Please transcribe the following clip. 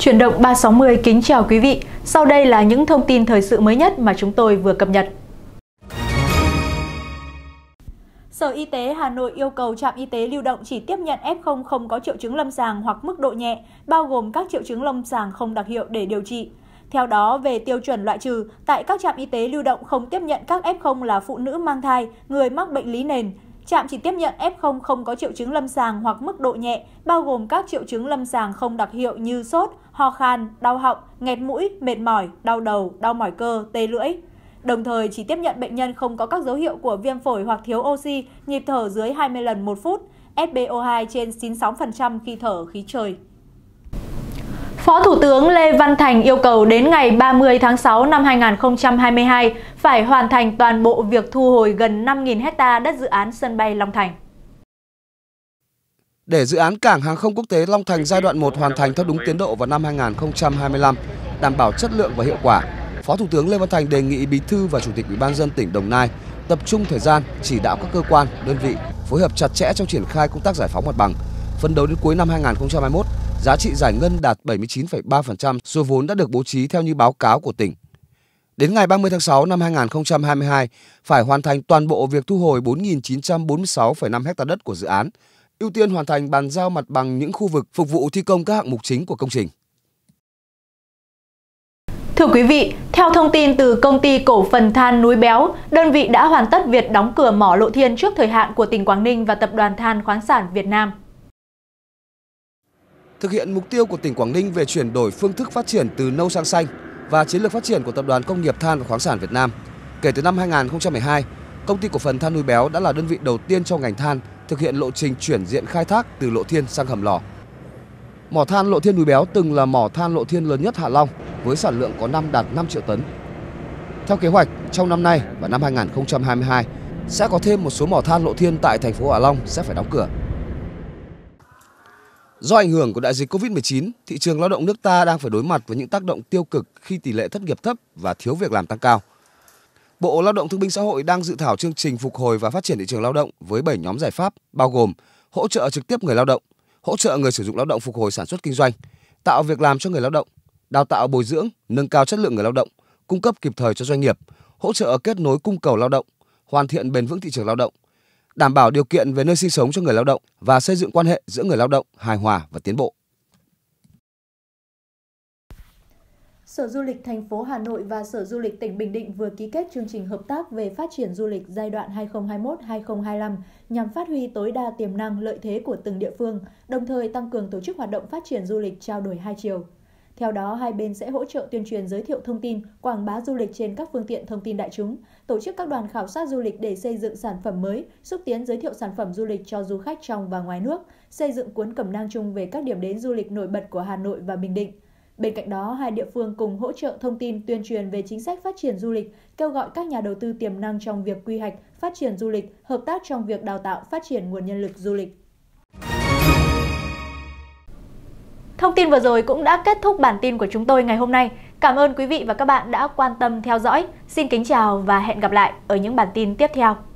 Chuyển động 360 kính chào quý vị. Sau đây là những thông tin thời sự mới nhất mà chúng tôi vừa cập nhật. Sở Y tế Hà Nội yêu cầu trạm y tế lưu động chỉ tiếp nhận F0 không có triệu chứng lâm sàng hoặc mức độ nhẹ, bao gồm các triệu chứng lâm sàng không đặc hiệu để điều trị. Theo đó, về tiêu chuẩn loại trừ, tại các trạm y tế lưu động không tiếp nhận các F0 là phụ nữ mang thai, người mắc bệnh lý nền, Trạm chỉ tiếp nhận F0 không có triệu chứng lâm sàng hoặc mức độ nhẹ, bao gồm các triệu chứng lâm sàng không đặc hiệu như sốt, ho khan, đau họng, nghẹt mũi, mệt mỏi, đau đầu, đau mỏi cơ, tê lưỡi. Đồng thời chỉ tiếp nhận bệnh nhân không có các dấu hiệu của viêm phổi hoặc thiếu oxy, nhịp thở dưới 20 lần một phút, SpO2 trên 96% khi thở khí trời. Phó Thủ tướng Lê Văn Thành yêu cầu đến ngày 30 tháng 6 năm 2022 phải hoàn thành toàn bộ việc thu hồi gần 5.000 hecta đất dự án sân bay Long Thành. Để dự án Cảng Hàng không Quốc tế Long Thành giai đoạn 1 hoàn thành theo đúng tiến độ vào năm 2025, đảm bảo chất lượng và hiệu quả, Phó Thủ tướng Lê Văn Thành đề nghị Bí thư và Chủ tịch Ủy ban dân tỉnh Đồng Nai tập trung thời gian chỉ đạo các cơ quan, đơn vị phối hợp chặt chẽ trong triển khai công tác giải phóng mặt bằng, phấn đấu đến cuối năm 2021 Giá trị giải ngân đạt 79,3% số vốn đã được bố trí theo như báo cáo của tỉnh. Đến ngày 30 tháng 6 năm 2022, phải hoàn thành toàn bộ việc thu hồi 4.946,5 ha đất của dự án, ưu tiên hoàn thành bàn giao mặt bằng những khu vực phục vụ thi công các hạng mục chính của công trình. Thưa quý vị, theo thông tin từ công ty cổ phần than Núi Béo, đơn vị đã hoàn tất việc đóng cửa mỏ Lộ Thiên trước thời hạn của tỉnh Quảng Ninh và Tập đoàn Than khoáng sản Việt Nam thực hiện mục tiêu của tỉnh Quảng Ninh về chuyển đổi phương thức phát triển từ nâu sang xanh và chiến lược phát triển của Tập đoàn Công nghiệp Than và Khoáng sản Việt Nam. Kể từ năm 2012, công ty cổ phần than núi béo đã là đơn vị đầu tiên trong ngành than thực hiện lộ trình chuyển diện khai thác từ lộ thiên sang hầm lò. Mỏ than lộ thiên núi béo từng là mỏ than lộ thiên lớn nhất Hạ Long với sản lượng có năm đạt 5 triệu tấn. Theo kế hoạch, trong năm nay và năm 2022 sẽ có thêm một số mỏ than lộ thiên tại thành phố Hạ Long sẽ phải đóng cửa. Do ảnh hưởng của đại dịch Covid-19, thị trường lao động nước ta đang phải đối mặt với những tác động tiêu cực khi tỷ lệ thất nghiệp thấp và thiếu việc làm tăng cao. Bộ Lao động Thương binh Xã hội đang dự thảo chương trình phục hồi và phát triển thị trường lao động với 7 nhóm giải pháp bao gồm hỗ trợ trực tiếp người lao động, hỗ trợ người sử dụng lao động phục hồi sản xuất kinh doanh, tạo việc làm cho người lao động, đào tạo bồi dưỡng, nâng cao chất lượng người lao động, cung cấp kịp thời cho doanh nghiệp, hỗ trợ kết nối cung cầu lao động, hoàn thiện bền vững thị trường lao động, đảm bảo điều kiện về nơi sinh sống cho người lao động và xây dựng quan hệ giữa người lao động hài hòa và tiến bộ. Sở Du lịch thành phố Hà Nội và Sở Du lịch tỉnh Bình Định vừa ký kết chương trình hợp tác về phát triển du lịch giai đoạn 2021-2025 nhằm phát huy tối đa tiềm năng lợi thế của từng địa phương, đồng thời tăng cường tổ chức hoạt động phát triển du lịch trao đổi hai chiều. Theo đó, hai bên sẽ hỗ trợ tuyên truyền giới thiệu thông tin, quảng bá du lịch trên các phương tiện thông tin đại chúng, tổ chức các đoàn khảo sát du lịch để xây dựng sản phẩm mới, xúc tiến giới thiệu sản phẩm du lịch cho du khách trong và ngoài nước, xây dựng cuốn cẩm nang chung về các điểm đến du lịch nổi bật của Hà Nội và Bình Định. Bên cạnh đó, hai địa phương cùng hỗ trợ thông tin tuyên truyền về chính sách phát triển du lịch, kêu gọi các nhà đầu tư tiềm năng trong việc quy hoạch, phát triển du lịch, hợp tác trong việc đào tạo, phát triển nguồn nhân lực du lịch. Thông tin vừa rồi cũng đã kết thúc bản tin của chúng tôi ngày hôm nay. Cảm ơn quý vị và các bạn đã quan tâm theo dõi. Xin kính chào và hẹn gặp lại ở những bản tin tiếp theo.